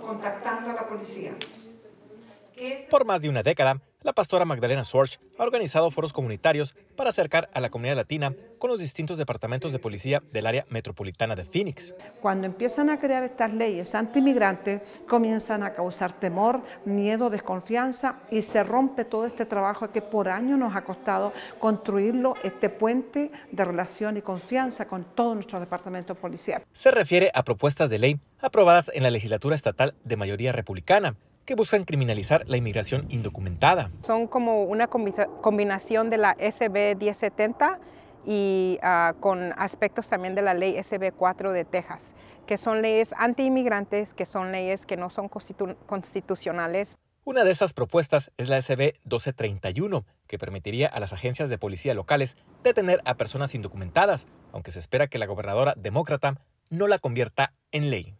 contactando a la policía. Por más de una década, la pastora Magdalena Sorge ha organizado foros comunitarios para acercar a la comunidad latina con los distintos departamentos de policía del área metropolitana de Phoenix. Cuando empiezan a crear estas leyes antimigrantes, comienzan a causar temor, miedo, desconfianza y se rompe todo este trabajo que por años nos ha costado construirlo, este puente de relación y confianza con todos nuestros departamentos policiales. Se refiere a propuestas de ley aprobadas en la legislatura estatal de mayoría republicana que buscan criminalizar la inmigración indocumentada. Son como una combinación de la SB 1070 y ah, con aspectos también de la ley SB 4 de Texas, que son leyes antiinmigrantes, que son leyes que no son constitucionales. Una de esas propuestas es la SB 1231, que permitiría a las agencias de policía locales detener a personas indocumentadas, aunque se espera que la gobernadora demócrata no la convierta en ley.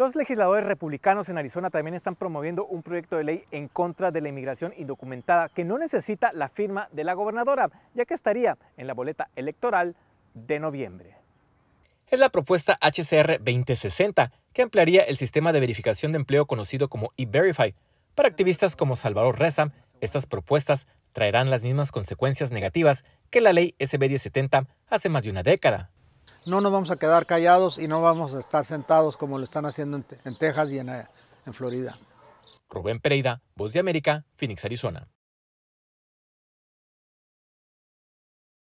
Los legisladores republicanos en Arizona también están promoviendo un proyecto de ley en contra de la inmigración indocumentada que no necesita la firma de la gobernadora, ya que estaría en la boleta electoral de noviembre. Es la propuesta HCR 2060, que ampliaría el sistema de verificación de empleo conocido como E-Verify. Para activistas como Salvador Reza, estas propuestas traerán las mismas consecuencias negativas que la ley SB 1070 hace más de una década no nos vamos a quedar callados y no vamos a estar sentados como lo están haciendo en, Texas y eh, en, Florida. Rubén Pereira, Voz de América, Phoenix, Arizona.